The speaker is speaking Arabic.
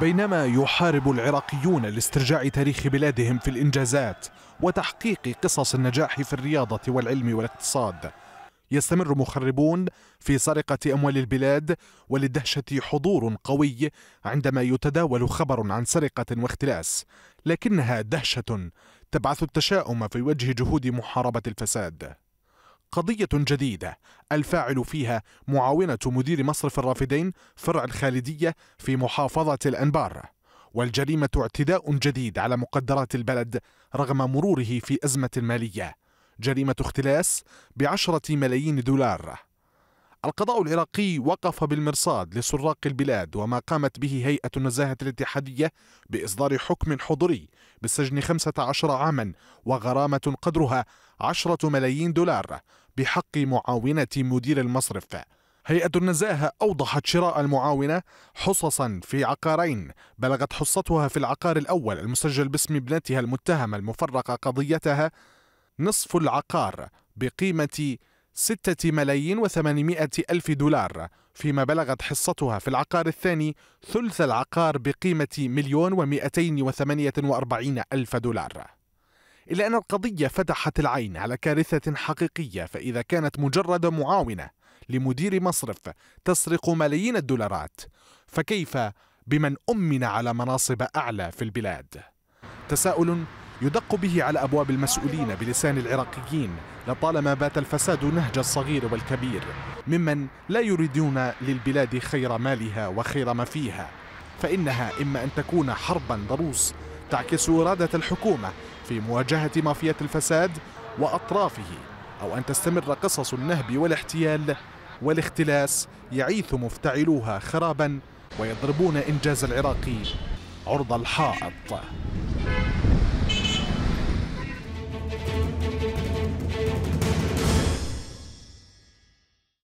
بينما يحارب العراقيون لاسترجاع تاريخ بلادهم في الإنجازات وتحقيق قصص النجاح في الرياضة والعلم والاقتصاد يستمر مخربون في سرقة أموال البلاد وللدهشة حضور قوي عندما يتداول خبر عن سرقة واختلاس لكنها دهشة تبعث التشاؤم في وجه جهود محاربة الفساد قضية جديدة الفاعل فيها معاونة مدير مصرف الرافدين فرع الخالدية في محافظة الأنبار والجريمة اعتداء جديد على مقدرات البلد رغم مروره في أزمة مالية جريمة اختلاس بعشرة ملايين دولار القضاء العراقي وقف بالمرصاد لسراق البلاد وما قامت به هيئة النزاهة الاتحادية بإصدار حكم حضري بالسجن 15 عاما وغرامة قدرها 10 ملايين دولار بحق معاونة مدير المصرف هيئة النزاهة أوضحت شراء المعاونة حصصا في عقارين بلغت حصتها في العقار الأول المسجل باسم ابنتها المتهمة المفرقة قضيتها نصف العقار بقيمة 6 ملايين وثمانمائة ألف دولار فيما بلغت حصتها في العقار الثاني ثلث العقار بقيمة مليون ومئتين وثمانية وأربعين ألف دولار إلا أن القضية فتحت العين على كارثة حقيقية فإذا كانت مجرد معاونة لمدير مصرف تسرق ملايين الدولارات فكيف بمن أمن على مناصب أعلى في البلاد؟ تساؤل يدق به على أبواب المسؤولين بلسان العراقيين لطالما بات الفساد نهج الصغير والكبير ممن لا يريدون للبلاد خير مالها وخير ما فيها فإنها إما أن تكون حربا ضروس تعكس إرادة الحكومة في مواجهة مافيا الفساد وأطرافه أو أن تستمر قصص النهب والاحتيال والاختلاس يعيث مفتعلوها خرابا ويضربون إنجاز العراقي عرض الحائط